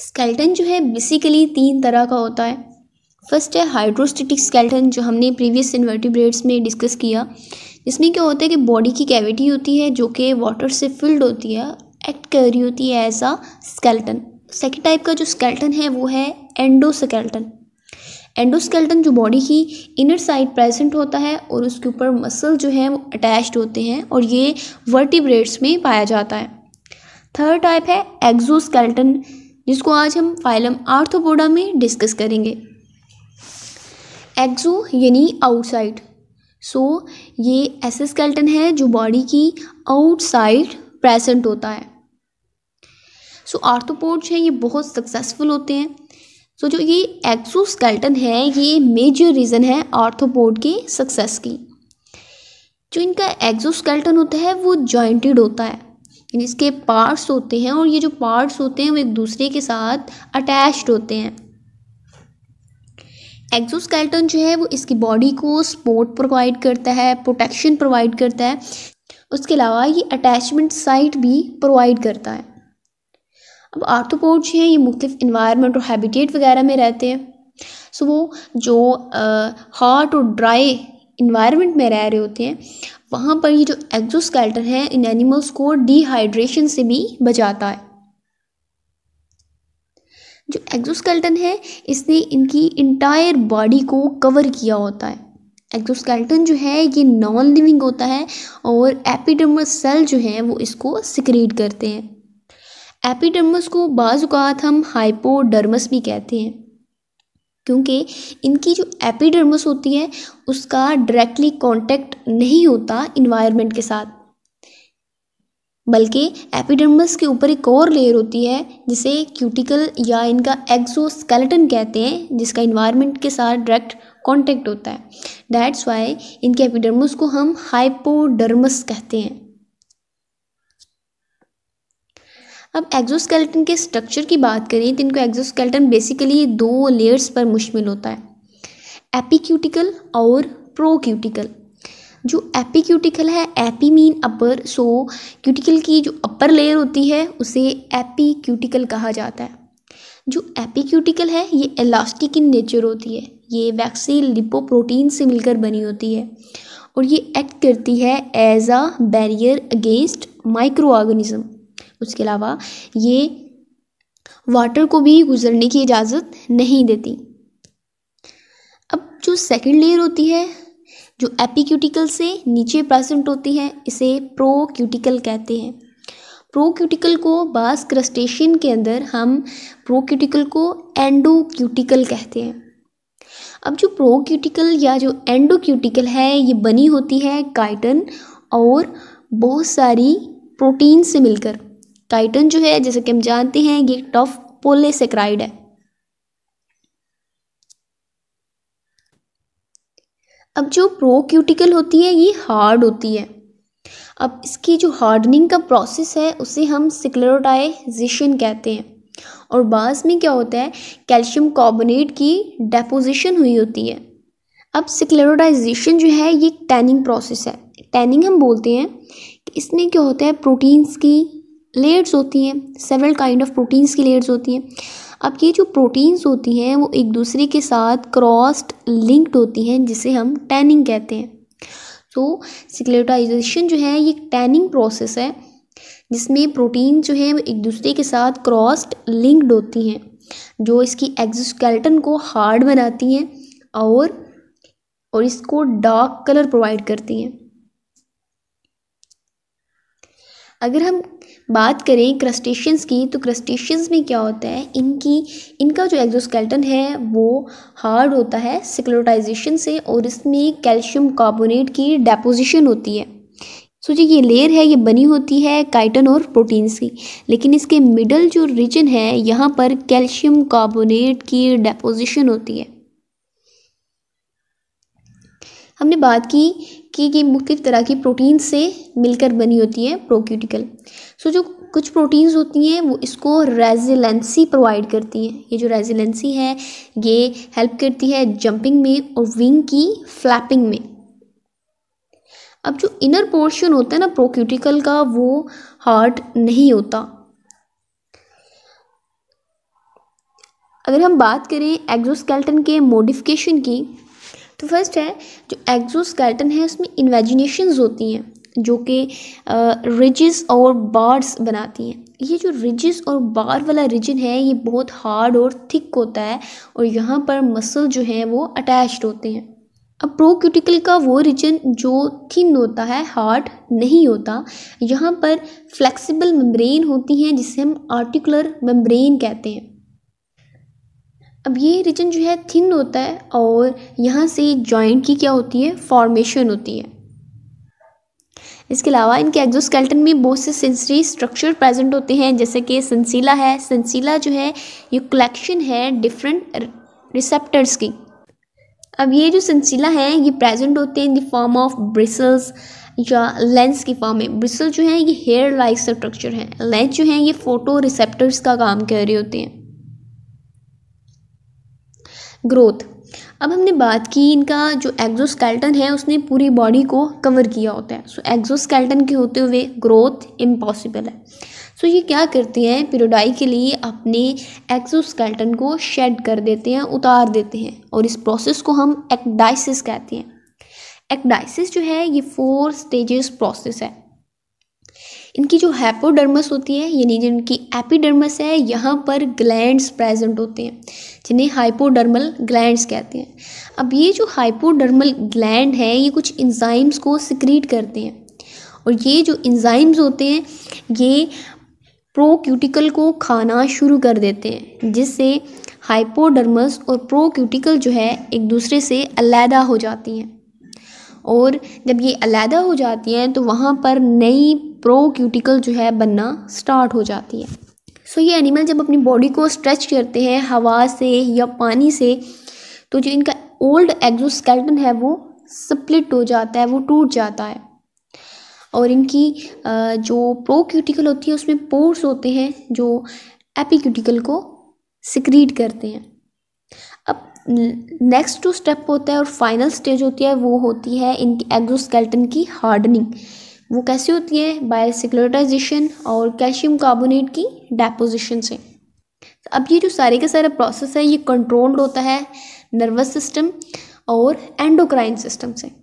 skeleton जो है basically तीन तरह का होता है फर्स्ट है हाइड्रोस्टेटिक स्केल्टन जो हमने प्रीवियस इन्वर्टिब्रेट्स में डिस्कस किया इसमें क्या होता है कि बॉडी की कैविटी होती है जो कि वाटर से फिल्ड होती है एक्ट कर रही होती है as a skeleton second type का जो स्केल्टन है वो है एंडोस्केल्टन एंडोस्केल्टन जो बॉडी की इनर साइड प्रेजेंट होता है और उसके ऊपर मसल जो है वो अटैच्ड होते हैं और ये वर्टिब्रेट्स में पाया जाता है थर्ड टाइप है एग्जोस्केल्टन जिसको आज हम फाइलम आर्थोपोडा में डिस्कस करेंगे एक्सो यानी आउटसाइड सो ये ऐसे स्केल्टन है जो बॉडी की आउटसाइड प्रेजेंट होता है सो so, आर्थोपोड्स हैं ये बहुत सक्सेसफुल होते हैं सो so, जो ये एक्सो स्केल्टन है ये मेजर रीज़न है आर्थोपोड के सक्सेस की जो इनका एक्सोस्केल्टन होता है वो जॉइंटेड होता है जिसके पार्ट्स होते हैं और ये जो पार्ट्स होते हैं वो एक दूसरे के साथ अटैच्ड होते हैं एक्सोस्केल्टन जो है वो इसकी बॉडी को सपोर्ट प्रोवाइड करता है प्रोटेक्शन प्रोवाइड करता है उसके अलावा ये अटैचमेंट साइट भी प्रोवाइड करता है अब आर्थोपोड जो हैं ये मुख्तफ इन्वायरमेंट और हैबिटेट वगैरह में रहते हैं सो वो जो हॉट और ड्राई इन्वायरमेंट में रह रहे होते हैं वहाँ पर ये जो एग्जोस्केल्टन है इन एनिमल्स को डिहाइड्रेशन से भी बचाता है जो एग्जोस्केल्टन है इसने इनकी इंटायर बॉडी को कवर किया होता है एग्जोस्केल्टन जो है ये नॉन लिविंग होता है और एपिडर्मस सेल जो हैं वो इसको सिक्रीट करते हैं एपिडर्मस को बाज़ात हम हाइपोडर्मस भी कहते हैं क्योंकि इनकी जो एपिडर्मस होती है उसका डायरेक्टली कांटेक्ट नहीं होता इन्वायरमेंट के साथ बल्कि एपिडर्मस के ऊपर एक और लेयर होती है जिसे क्यूटिकल या इनका एक्सोस्केलेटन कहते हैं जिसका इन्वायरमेंट के साथ डायरेक्ट कांटेक्ट होता है डैट्स वाई इनके एपिडर्मस को हम हाइपोडर्मस कहते हैं अब एग्जोस्केलेटन के स्ट्रक्चर की बात करें तो इनको एग्जोस्केलेटन बेसिकली दो लेयर्स पर मुश्मिल होता है एपिक्यूटिकल और प्रोक्यूटिकल जो एपिक्यूटिकल है epi mean upper so cuticle की जो अपर लेयर होती है उसे एपिक्यूटिकल कहा जाता है जो एपिक्यूटिकल है ये इलास्टिक इन नेचर होती है ये वैक्सीन लिपोप्रोटीन से मिलकर बनी होती है और ये एक्ट करती है as a barrier against micro organism उसके अलावा ये वाटर को भी गुजरने की इजाज़त नहीं देती अब जो सेकंड लेयर होती है जो एपिक्यूटिकल से नीचे प्रेजेंट होती है इसे प्रोक्यूटिकल कहते हैं प्रोक्यूटिकल को बास क्रस्टेशियन के अंदर हम प्रोक्यूटिकल को एंडोक्यूटिकल कहते हैं अब जो प्रोक्यूटिकल या जो एंडोक्यूटिकल है ये बनी होती है काइटन और बहुत सारी प्रोटीन से मिलकर टाइटन जो है जैसे कि हम जानते हैं ये टफ पोलेसेक्राइड है अब जो प्रोक्यूटिकल होती है ये हार्ड होती है अब इसकी जो हार्डनिंग का प्रोसेस है उसे हम सिक्लोरोटाइजेशन कहते हैं और बास में क्या होता है कैल्शियम कार्बोनेट की डेपोजिशन हुई होती है अब सिक्लेरोडाइजेशन जो है ये टैनिंग प्रोसेस है टैनिंग हम बोलते हैं कि इसमें क्या होता है प्रोटीन्स की लेयर्स होती हैं सेवरल काइंड ऑफ प्रोटीन्स की लेयर्स होती हैं अब ये जो प्रोटीन्स होती हैं वो एक दूसरे के साथ क्रॉस्ड लिंक्ड होती हैं जिसे हम टैनिंग कहते हैं तो सिक्लेटाइजेशन जो है ये टैनिंग प्रोसेस है जिसमें प्रोटीन जो है वो एक दूसरे के साथ क्रॉस्ड लिंक्ड होती हैं जो इसकी एग्जोस्केलेटन को हार्ड बनाती हैं और और इसको डार्क कलर प्रोवाइड करती हैं अगर हम बात करें क्रस्टेशियंस की तो क्रस्टेशियंस में क्या होता है इनकी इनका जो एग्जोस्केल्टन है वो हार्ड होता है सिक्लोटाइजेशन से और इसमें कैल्शियम कार्बोनेट की डेपोजिशन होती है सोचिए ये लेयर है ये बनी होती है काइटन और प्रोटीन्स की लेकिन इसके मिडल जो रीजन है यहाँ पर कैल्शियम कार्बोनेट की डेपोजिशन होती है हमने बात की कि ये मुख्तलिफ तरह की प्रोटीन से मिलकर बनी होती हैं प्रोक्यूटिकल सो जो कुछ प्रोटीन्स होती हैं वो इसको रेजिलेंसी प्रोवाइड करती हैं ये जो रेजिलेंसी है ये हेल्प करती है जंपिंग में और विंग की फ्लैपिंग में अब जो इनर पोर्शन होता है ना प्रोक्यूटिकल का वो हार्ट नहीं होता अगर हम बात करें एग्जोस्केल्टन के मॉडिफिकेशन की तो फर्स्ट है जो एग्जोस्केल्टन है उसमें इन्वेजिनेशन होती हैं जो कि रिजिस और बार्स बनाती हैं ये जो रिजिस और बार वाला रिजन है ये बहुत हार्ड और थिक होता है और यहाँ पर मसल जो हैं वो अटैच्ड होते हैं अब प्रोक्यूटिकल का वो रिजन जो थिन होता है हार्ड नहीं होता यहाँ पर फ्लेक्सिबल मेम्ब्रेन होती हैं जिसे हम आर्टिकुलर मेम्ब्रेन कहते हैं अब ये रीजन जो है थिन होता है और यहाँ से जॉइंट की क्या होती है फॉर्मेशन होती है इसके अलावा इनके एग्जोस्केल्टन में बहुत से सेंसरी स्ट्रक्चर प्रेजेंट होते हैं जैसे कि सनसीला है सनसीला जो है ये कलेक्शन है डिफरेंट रिसेप्टर्स की अब ये जो सनसीला है ये प्रेजेंट होते हैं in the form of bristles या लेंस की फॉर्म में ब्रिसल जो है ये हेयर लाइक स्ट्रक्चर है लेंस जो है ये फोटो रिसेप्टर्स का काम कर रहे होते हैं ग्रोथ अब हमने बात की इनका जो एग्जोस्केल्टन है उसने पूरी बॉडी को कवर किया होता है सो एग्जोस्केल्टन के होते हुए ग्रोथ इम्पॉसिबल है सो ये क्या करते हैं पिरोडाई के लिए अपने एक्जोस्केल्टन को शेड कर देते हैं उतार देते हैं और इस प्रोसेस को हम एक्डाइसिस कहते हैं एक्डाइसिस जो है ये फोर स्टेजेस प्रोसेस है इनकी जो हैपोडर्मस होती है यानी जिनकी एपिडर्मस है यहाँ पर ग्लैंड्स प्रेजेंट होते हैं जिन्हें हाइपोडर्मल ग्लैंड्स कहते हैं अब ये जो हाइपोडर्मल ग्लैंड है ये कुछ इंजाइम्स को सिक्रीट करते हैं और ये जो इंजाइम्स होते हैं ये प्रोक्यूटिकल को खाना शुरू कर देते हैं जिससे हाइपोडर्मस और प्रोक्यूटिकल जो है एक दूसरे से अलहदा हो जाती हैं और जब ये अलहदा हो जाती हैं तो वहाँ पर नई प्रो क्यूटिकल जो है बनना स्टार्ट हो जाती है सो so, ये एनिमल जब अपनी बॉडी को स्ट्रेच करते हैं हवा से या पानी से तो जो इनका ओल्ड एग्जोस्केल्टन है वो स्प्लिट हो जाता है वो टूट जाता है और इनकी जो प्रो क्यूटिकल होती है उसमें पोर्स होते हैं जो एपिक्यूटिकल को सिक्रीट करते हैं अब नेक्स्ट जो स्टेप होता है और फाइनल स्टेज होती है वो होती है इनकी एग्जोस्केल्टन की हार्डनिंग वो कैसे होती है बायोसिकलोटाइजेशन और कैल्शियम कार्बोनेट की डेपोजिशन से तो अब ये जो सारे का सारा प्रोसेस है ये कंट्रोल्ड होता है नर्वस सिस्टम और एंडोक्राइन सिस्टम से